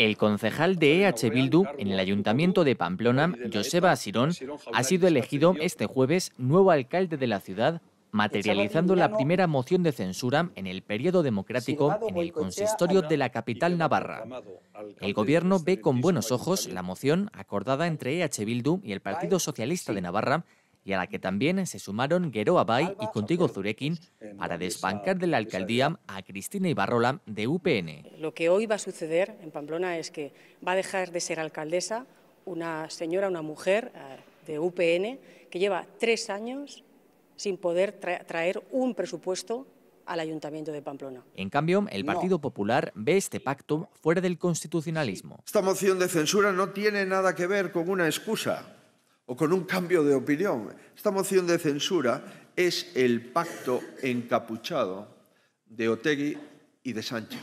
El concejal de EH Bildu en el Ayuntamiento de Pamplona, Joseba Asirón, ha sido elegido este jueves nuevo alcalde de la ciudad, materializando la primera moción de censura en el periodo democrático en el consistorio de la capital navarra. El gobierno ve con buenos ojos la moción acordada entre EH Bildu y el Partido Socialista de Navarra y a la que también se sumaron Guero Abay y Contigo Zurekin pues, para desbancar de la alcaldía a Cristina Ibarrola de UPN. Lo que hoy va a suceder en Pamplona es que va a dejar de ser alcaldesa una señora, una mujer eh, de UPN que lleva tres años sin poder traer un presupuesto al Ayuntamiento de Pamplona. En cambio, el Partido Popular ve este pacto fuera del constitucionalismo. Esta moción de censura no tiene nada que ver con una excusa o con un cambio de opinión. Esta moción de censura es el pacto encapuchado de Otegui y de Sánchez.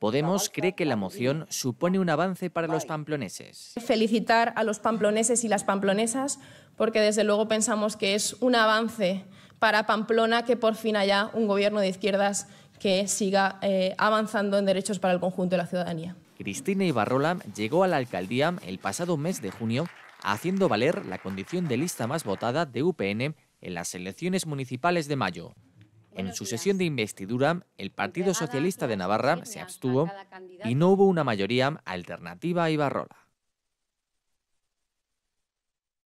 Podemos cree que la moción supone un avance para los pamploneses. Felicitar a los pamploneses y las pamplonesas porque desde luego pensamos que es un avance para Pamplona que por fin haya un gobierno de izquierdas que siga eh, avanzando en derechos para el conjunto de la ciudadanía. Cristina Ibarrola llegó a la alcaldía el pasado mes de junio haciendo valer la condición de lista más votada de UPN en las elecciones municipales de mayo. En su sesión de investidura, el Partido Socialista de Navarra se abstuvo y no hubo una mayoría alternativa a Ibarrola.